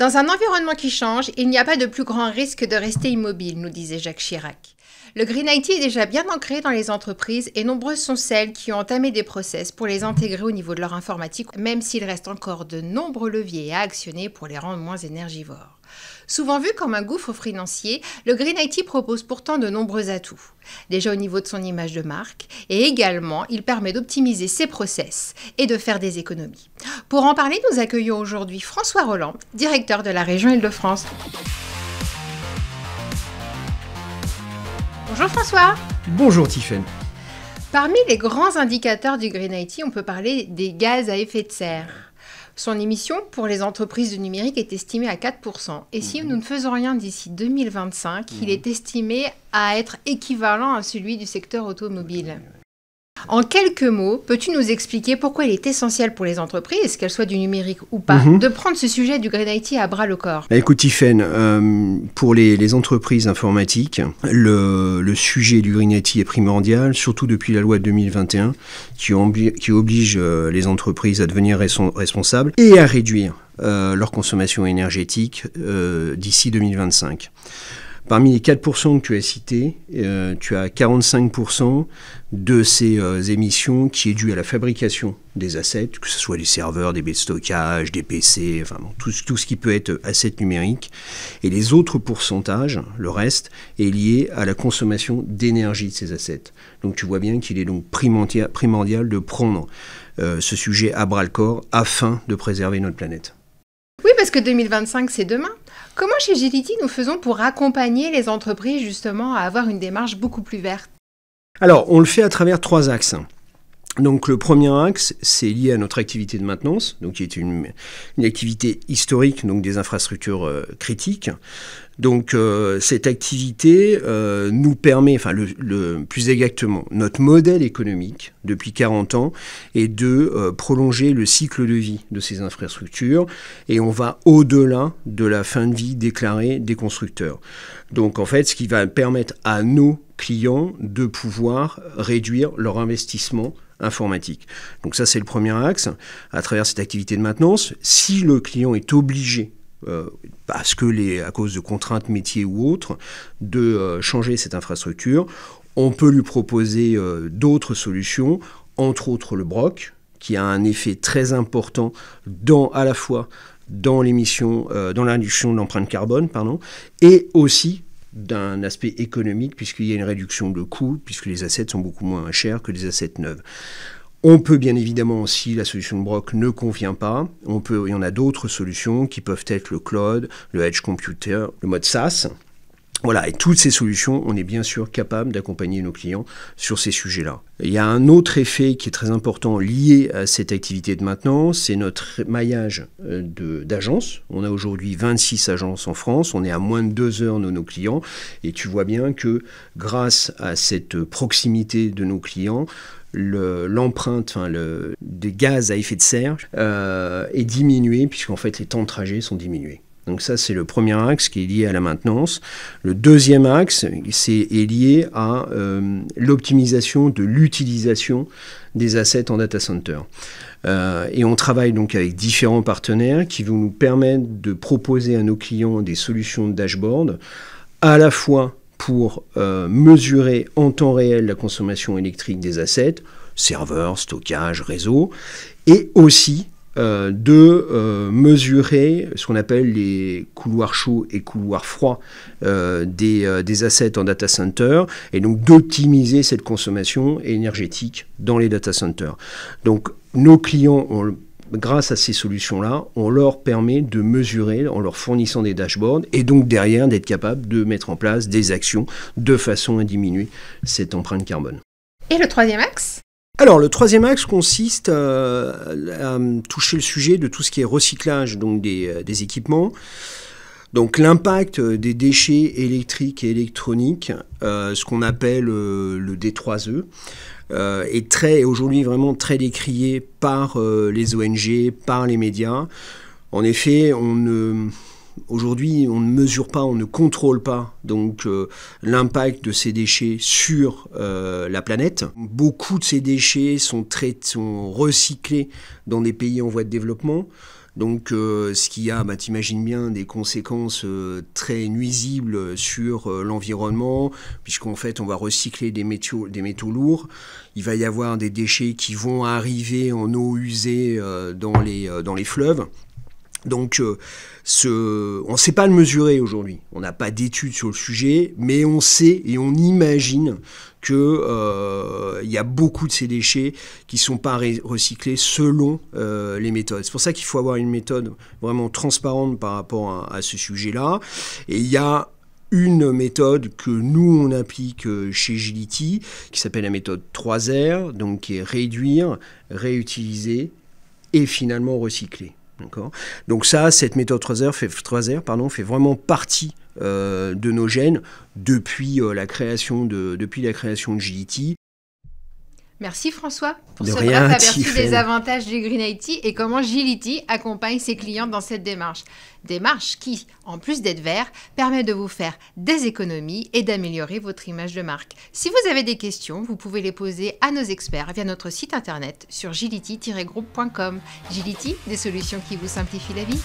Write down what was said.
Dans un environnement qui change, il n'y a pas de plus grand risque de rester immobile, nous disait Jacques Chirac. Le Green IT est déjà bien ancré dans les entreprises et nombreuses sont celles qui ont entamé des process pour les intégrer au niveau de leur informatique, même s'il reste encore de nombreux leviers à actionner pour les rendre moins énergivores. Souvent vu comme un gouffre financier, le Green IT propose pourtant de nombreux atouts. Déjà au niveau de son image de marque, et également il permet d'optimiser ses process et de faire des économies. Pour en parler, nous accueillons aujourd'hui François Roland, directeur de la région Île-de-France. Bonjour François. Bonjour Tiffaine. Parmi les grands indicateurs du Green IT, on peut parler des gaz à effet de serre. Son émission pour les entreprises du numérique est estimée à 4%. Et si mhm. nous ne faisons rien d'ici 2025, il mhm. est estimé à être équivalent à celui du secteur automobile. En quelques mots, peux-tu nous expliquer pourquoi il est essentiel pour les entreprises, qu'elles soient du numérique ou pas, mhm. de prendre ce sujet du Green IT à bras le corps bah, Écoute, Tiffen, euh, pour les, entreprises informatiques, le, sujet du Green IT est primordial, surtout depuis la loi 2021 qui, oblige, euh, les entreprises à devenir responsables et à réduire euh, leur consommation énergétique d'ici 2025. Parmi les 4% que tu as cités, euh, tu as 45% de ces euh, émissions qui est due à la fabrication des assets, que ce soit des serveurs, des baies de stockage, des PC, enfin tout, ce qui peut être asset numérique. Et les autres pourcentages, le reste, est lié à la consommation d'énergie de ces assets. Donc tu vois bien qu'il est donc primordial, de prendre euh, ce sujet à bras le corps afin de préserver notre planète. Oui, parce que 2025, c'est demain. Comment chez Gility nous faisons pour accompagner les entreprises justement à avoir une démarche beaucoup plus verte Alors, on le fait à travers trois axes. Donc le premier axe, c'est lié à notre activité de maintenance, donc qui est une, activité historique, donc des infrastructures euh, critiques. Donc euh, cette activité euh, nous permet, enfin le, plus exactement, notre modèle économique depuis 40 ans est de prolonger le cycle de vie de ces infrastructures et on va au-delà de la fin de vie déclarée des constructeurs. Donc en fait, ce qui va permettre à nos clients de pouvoir réduire leur investissement informatique. Donc ça, c'est le premier axe. À travers cette activité de maintenance, si le client est obligé euh, parce que les, à cause de contraintes métiers ou autres, de euh, changer cette infrastructure. On peut lui proposer euh, d'autres solutions, entre autres le BROC, qui a un effet très important dans, à la fois dans l'émission, dans l'induction de l'empreinte carbone, pardon, et aussi d'un aspect économique, puisqu'il y a une réduction de coûts, puisque les assets sont beaucoup moins chers que les assets neufs. On peut bien évidemment, si la solution de Brock ne convient pas, peut, il y en a d'autres solutions qui peuvent être le cloud, le edge computer, le mode SaaS, voilà, et toutes ces solutions, on est bien sûr capable d'accompagner nos clients sur ces sujets-là. Il y a un autre effet qui est très important lié à cette activité de maintenant, c'est notre maillage euh, d'agences. On a aujourd'hui 26 agences en France, on est à moins de deux heures de nos clients, et tu vois bien que grâce à cette proximité de nos clients, l'empreinte, enfin des gaz à effet de serre euh, est diminuée, puisqu'en fait les temps de trajet sont diminués. Donc ça, c'est le premier axe qui est lié à la maintenance. Le deuxième axe, c'est est lié à euh, l'optimisation de l'utilisation des assets en data center. Euh, et on travaille donc avec différents partenaires qui vont nous permettre de proposer à nos clients des solutions de dashboard, à la fois pour euh, mesurer en temps réel la consommation électrique des assets, serveurs, stockage, réseau, et aussi euh, de euh, mesurer ce qu'on appelle les couloirs chauds et couloirs froids euh, des, assets en data center et donc d'optimiser cette consommation énergétique dans les data centers. Donc nos clients grâce à ces solutions-là, on leur permet de mesurer en leur fournissant des dashboards et donc derrière d'être capable de mettre en place des actions de façon à diminuer cette empreinte carbone. Et le troisième axe alors le troisième axe consiste euh, à, toucher le sujet de tout ce qui est recyclage donc des, euh, équipements. Donc l'impact euh, des déchets électriques et électroniques, ce qu'on appelle le D3E, est très aujourd'hui vraiment très décrié par les ONG, par les médias. En effet, on ne Aujourd'hui, on ne mesure pas, on ne contrôle pas donc euh, l'impact de ces déchets sur euh, la planète. Beaucoup de ces déchets sont, sont recyclés dans des pays en voie de développement. Donc, euh, ce qui a, tu bah, t'imagines bien, des conséquences très nuisibles sur l'environnement, puisqu'en fait, on va recycler des métaux, lourds. Il va y avoir des déchets qui vont arriver en eau usée dans les fleuves. Donc, euh, on ne sait pas le mesurer aujourd'hui. On n'a pas d'études sur le sujet, mais on sait et on imagine qu'il euh, y a beaucoup de ces déchets qui ne sont pas recyclés selon euh, les méthodes. C'est pour ça qu'il faut avoir une méthode vraiment transparente par rapport à, ce sujet-là. Et il y a une méthode que nous on applique chez Gility qui s'appelle la méthode 3R, donc qui est réduire, réutiliser et finalement recycler. Donc ça, cette méthode 3 r fait, 3 fait vraiment partie euh, de nos gènes depuis, euh, la création de, depuis la création de Merci François pour ce aperçu des avantages du Green IT et comment Gility accompagne ses clients dans cette démarche. Démarche qui, en plus d'être vert, permet de vous faire des économies et d'améliorer votre image de marque. Si vous avez des questions, vous pouvez les poser à nos experts via notre site internet sur gility groupcom Gility, des solutions qui vous simplifient la vie.